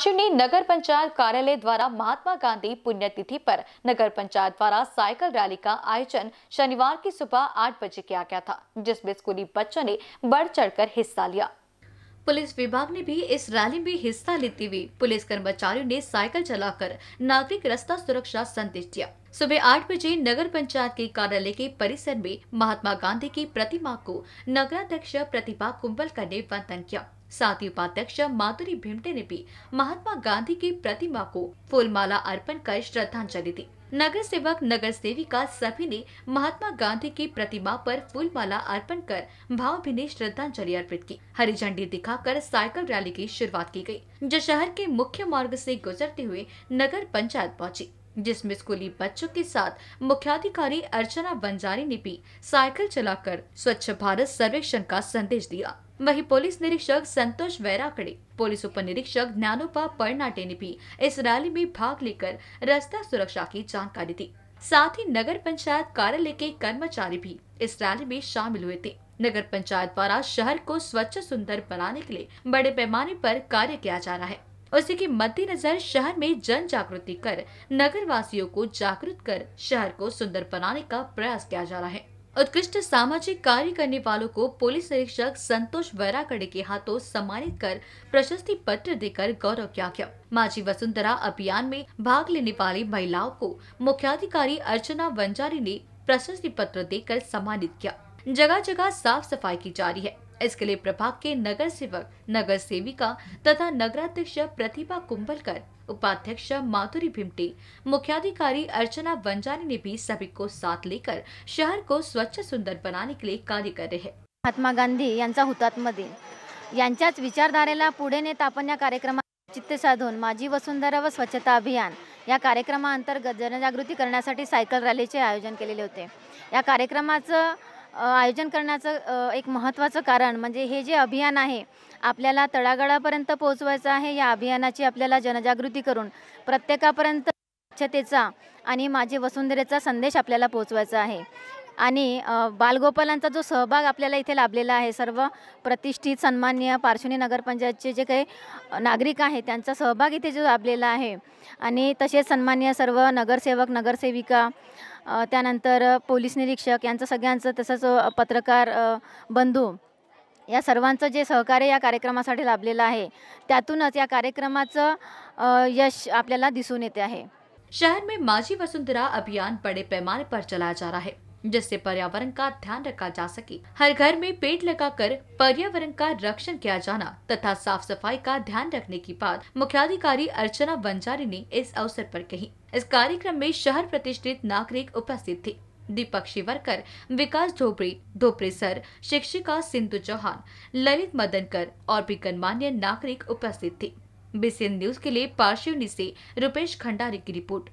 सचिव ने नगर पंचायत कार्यालय द्वारा महात्मा गांधी पुण्यतिथि पर नगर पंचायत द्वारा साइकिल रैली का आयोजन शनिवार की सुबह आठ बजे किया गया था जिसमें स्कूली बच्चों ने बढ़ चढ़कर हिस्सा लिया पुलिस विभाग ने भी इस रैली में हिस्सा लेते हुए पुलिस कर्मचारियों ने साइकिल चलाकर नागरिक रास्ता सुरक्षा संदेश दिया सुबह आठ बजे नगर पंचायत के कार्यालय के परिसर में महात्मा गांधी की प्रतिमा को नगराध्यक्ष प्रतिभा कुंबल ने वंदन किया साथ ही उपाध्यक्ष माधुरी भिमटे ने भी महात्मा गांधी की प्रतिमा को फूलमाला अर्पण कर श्रद्धांजलि दी नगर सेवक नगर सेविका सभी ने महात्मा गांधी की प्रतिमा पर फूलमाला अर्पण कर भावभीनी श्रद्धांजलि अर्पित की हरी झंडी दिखाकर साइकिल रैली की शुरुआत की गई जो शहर के मुख्य मार्ग से गुजरते हुए नगर पंचायत पहुंची जिसमें स्कूली बच्चों के साथ मुख्याधिकारी अर्चना बंजारी ने भी साइकिल चलाकर स्वच्छ भारत सर्वेक्षण का संदेश दिया वही पुलिस निरीक्षक संतोष वैराकड़े पुलिस उपनिरीक्षक ज्ञानोपा परनाटे ने भी इस रैली में भाग लेकर रास्ता सुरक्षा की जानकारी दी साथ ही नगर पंचायत कार्यालय के कर्मचारी भी इस रैली में शामिल हुए थे नगर पंचायत द्वारा शहर को स्वच्छ सुंदर बनाने के लिए बड़े पैमाने पर कार्य किया जा रहा है उसी के मद्देनजर शहर में जन जागृति कर नगर वासियों को जागृत कर शहर को सुंदर बनाने का प्रयास किया जा रहा है उत्कृष्ट सामाजिक कार्य करने वालों को पुलिस निरीक्षक संतोष वैराकड़े के हाथों सम्मानित कर प्रशस्ति पत्र देकर गौरव किया गया माझी वसुंधरा अभियान में भाग लेने वाली महिलाओं को मुख्याधिकारी अर्चना वंजारी ने प्रशस्ति पत्र देकर सम्मानित किया जगह जगह साफ सफाई की जा रही है इसके लिए प्रभाग के नगर सेवक नगर सेविका तथा नगराध्यक्ष प्रतिभा कुंभलकर उपाध्यक्ष माधुरी भिमटे मुख्याधिकारी अर्चना बंजारी ने भी सभी को साथ लेकर शहर को स्वच्छ सुंदर बनाने के लिए कार्य कर रहे हैं महात्मा गांधी यांचा हुतात्मा दिन विचारधारे विचारधारेला पुढे नेत आपण या कार्यक्रमात चित्त साधून माझी वसुंधरा व स्वच्छता अभियान या कार्यक्रमाअंतर्गत जनजागृती करण्यासाठी सायकल रॅलीचे आयोजन के लिए होते या कार्यक्रमाचं आयोजन करण्याचं एक महत्त्वाचं कारण म्हणजे हे जे अभियान आहे आपल्याला तळागाळापर्यंत पोहोचवायचं आहे या अभियानाची आपल्याला जनजागृती करून प्रत्येकापर्यंत स्वच्छतेचा आणि माझे वसुंधरेचा संदेश आपल्याला पोहोचवायचा आहे आणि बालगोपालांचा जो सहभाग आपल्याला इथे लाभलेला आहे सर्व प्रतिष्ठित सन्मान्य पार्श्वनी नगरपंचायतचे जे काही नागरिक आहेत त्यांचा सहभाग इथे जो लाभलेला आहे आणि तसेच सन्मान्य सर्व नगरसेवक नगरसेविका त्यानंतर पोलीस निरीक्षक यांचं सगळ्यांचं तसंच पत्रकार बंधू या सर्वांचं जे सहकार्य या कार्यक्रमासाठी लाभलेलं आहे त्यातूनच या कार्यक्रमाचं यश आपल्याला दिसून येते आहे शहर में माझी वसुंधरा अभियान बड़े पैमाने पर चला जा रहा है जिससे पर्यावरण का ध्यान रखा जा सके हर घर में पेड़ लगाकर पर्यावरण का रक्षण किया जाना तथा साफ सफाई का ध्यान रखने की बात मुख्याधिकारी अर्चना बंजारी ने इस अवसर पर कही इस कार्यक्रम में शहर प्रतिष्ठित नागरिक उपस्थित थे दीपक शिवरकर विकास धोबरी धोपरे सर शिक्षिका सिंधु चौहान ललित मदनकर और भी गणमान्य नागरिक उपस्थित थे बीसीएन न्यूज के लिए पार्शिवनी से रूपेश खंडारी की रिपोर्ट